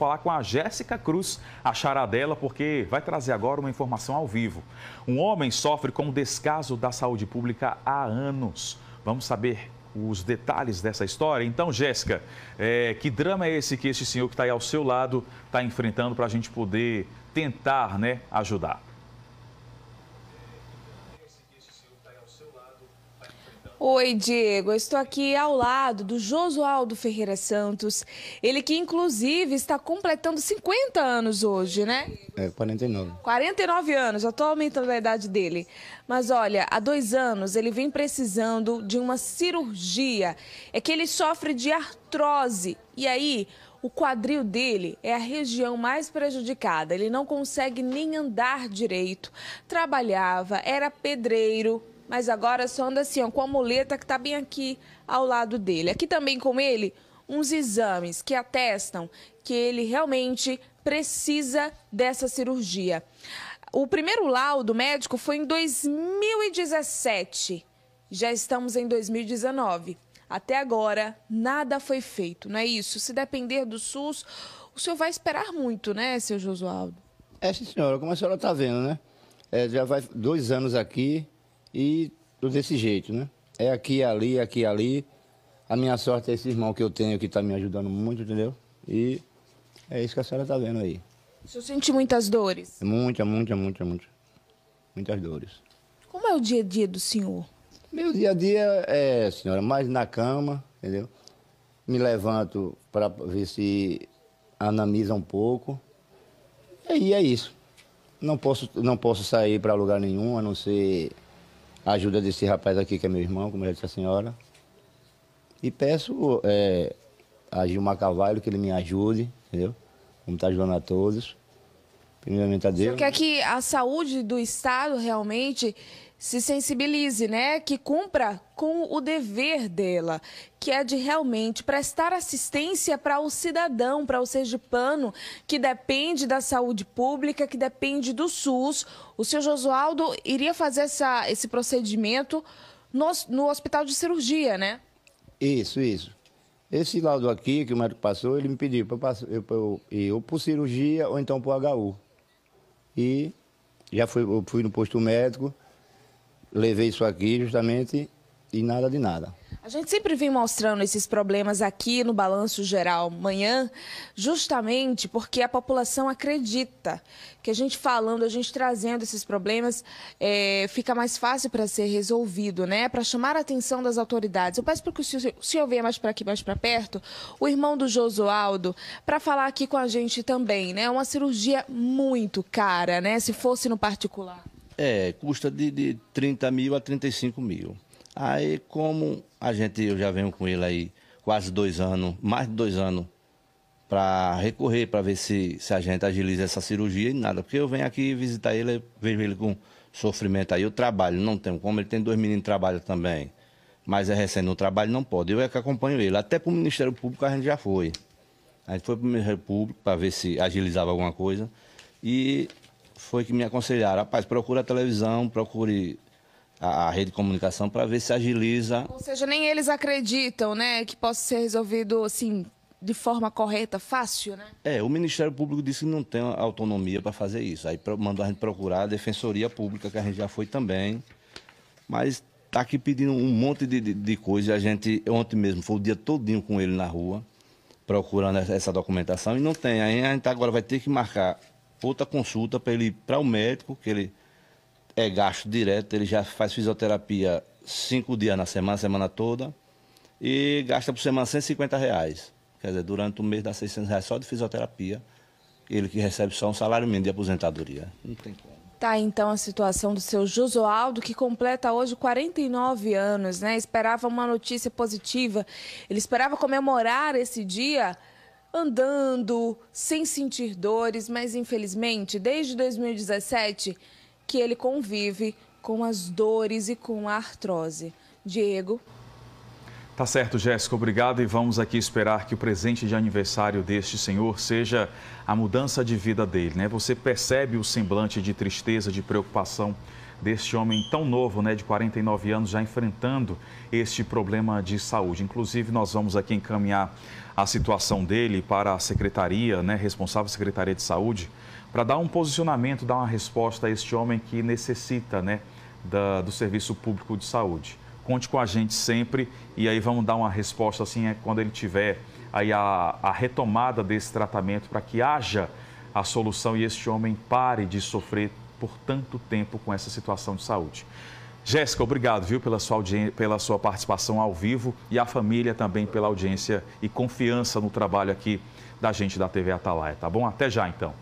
falar com a Jéssica Cruz, a charadela, porque vai trazer agora uma informação ao vivo. Um homem sofre com descaso da saúde pública há anos. Vamos saber os detalhes dessa história? Então, Jéssica, é, que drama é esse que este senhor que está aí ao seu lado está enfrentando para a gente poder tentar né, ajudar? Oi, Diego. Eu estou aqui ao lado do Josualdo Ferreira Santos. Ele que, inclusive, está completando 50 anos hoje, né? É, 49. 49 anos, atualmente estou aumentando a idade dele. Mas olha, há dois anos ele vem precisando de uma cirurgia. É que ele sofre de artrose. E aí, o quadril dele é a região mais prejudicada. Ele não consegue nem andar direito. Trabalhava, era pedreiro, mas agora só anda assim, ó, com a muleta que está bem aqui ao lado dele. Aqui também com ele, uns exames que atestam que ele realmente precisa dessa cirurgia. O primeiro laudo médico foi em 2017. Já estamos em 2019. Até agora, nada foi feito, não é isso? Se depender do SUS, o senhor vai esperar muito, né, seu Josualdo? É, sim, senhora. Como a senhora está vendo, né? É, já vai dois anos aqui, e tô desse jeito, né? É aqui, ali, aqui, ali. A minha sorte é esse irmão que eu tenho que tá me ajudando muito, entendeu? E é isso que a senhora tá vendo aí. O senhor sente muitas dores? Muita, muita, muita, muita. Muitas dores. Como é o dia a dia do senhor? Meu dia a dia é, senhora, mais na cama, entendeu? Me levanto para ver se anamisa um pouco. E é isso. Não posso, não posso sair para lugar nenhum, a não ser a ajuda desse rapaz aqui, que é meu irmão, como já disse a senhora. E peço é, a Gilmar Carvalho que ele me ajude, entendeu? Vamos estar tá ajudando a todos. Primeiramente a Deus. Você quer que a saúde do Estado realmente se sensibilize, né? Que cumpra com o dever dela, que é de realmente prestar assistência para o cidadão, para o sergipano, que depende da saúde pública, que depende do SUS. O seu Josualdo iria fazer essa, esse procedimento no, no hospital de cirurgia, né? Isso, isso. Esse laudo aqui que o médico passou, ele me pediu para eu, eu ir ou por cirurgia ou então para o HU. E já fui, fui no posto médico, levei isso aqui justamente e nada de nada. A gente sempre vem mostrando esses problemas aqui no Balanço Geral Manhã, justamente porque a população acredita que a gente falando, a gente trazendo esses problemas, é, fica mais fácil para ser resolvido, né? Para chamar a atenção das autoridades. Eu peço para que o senhor, o senhor venha mais para aqui, mais para perto, o irmão do Josualdo, para falar aqui com a gente também, né? Uma cirurgia muito cara, né? Se fosse no particular. É, custa de, de 30 mil a 35 mil. Aí, como a gente, eu já venho com ele aí quase dois anos, mais de dois anos, para recorrer, para ver se, se a gente agiliza essa cirurgia e nada. Porque eu venho aqui visitar ele, vejo ele com sofrimento aí. Eu trabalho, não tenho como. Ele tem dois meninos que trabalham também, mas é recém no trabalho, não pode. Eu é que acompanho ele. Até para o Ministério Público a gente já foi. A gente foi para o Ministério Público para ver se agilizava alguma coisa. E foi que me aconselharam, rapaz, procura a televisão, procure a, a rede de comunicação para ver se agiliza. Ou seja, nem eles acreditam, né, que possa ser resolvido assim de forma correta, fácil, né? É, o Ministério Público disse que não tem autonomia para fazer isso. Aí mandou a gente procurar a Defensoria Pública, que a gente já foi também. Mas tá aqui pedindo um monte de, de, de coisa. A gente, ontem mesmo, foi o dia todinho com ele na rua, procurando essa documentação, e não tem. Aí a gente agora vai ter que marcar outra consulta para ele para o médico, que ele é gasto direto, ele já faz fisioterapia cinco dias na semana, semana toda, e gasta por semana 150 reais. Quer dizer, durante o mês dá 600 reais só de fisioterapia, ele que recebe só um salário mínimo de aposentadoria. Não tem como. Tá então a situação do seu Josualdo, que completa hoje 49 anos, né? Esperava uma notícia positiva, ele esperava comemorar esse dia andando sem sentir dores, mas infelizmente, desde 2017 que ele convive com as dores e com a artrose. Diego. Tá certo, Jéssica, obrigado e vamos aqui esperar que o presente de aniversário deste senhor seja a mudança de vida dele, né? Você percebe o semblante de tristeza, de preocupação deste homem tão novo, né, de 49 anos, já enfrentando este problema de saúde. Inclusive, nós vamos aqui encaminhar a situação dele para a secretaria, né, responsável secretaria de saúde, para dar um posicionamento, dar uma resposta a este homem que necessita, né, da, do serviço público de saúde. Conte com a gente sempre e aí vamos dar uma resposta assim é, quando ele tiver aí a, a retomada desse tratamento para que haja a solução e este homem pare de sofrer por tanto tempo com essa situação de saúde. Jéssica, obrigado, viu, pela sua, pela sua participação ao vivo e a família também pela audiência e confiança no trabalho aqui da gente da TV Atalaia, tá bom? Até já, então.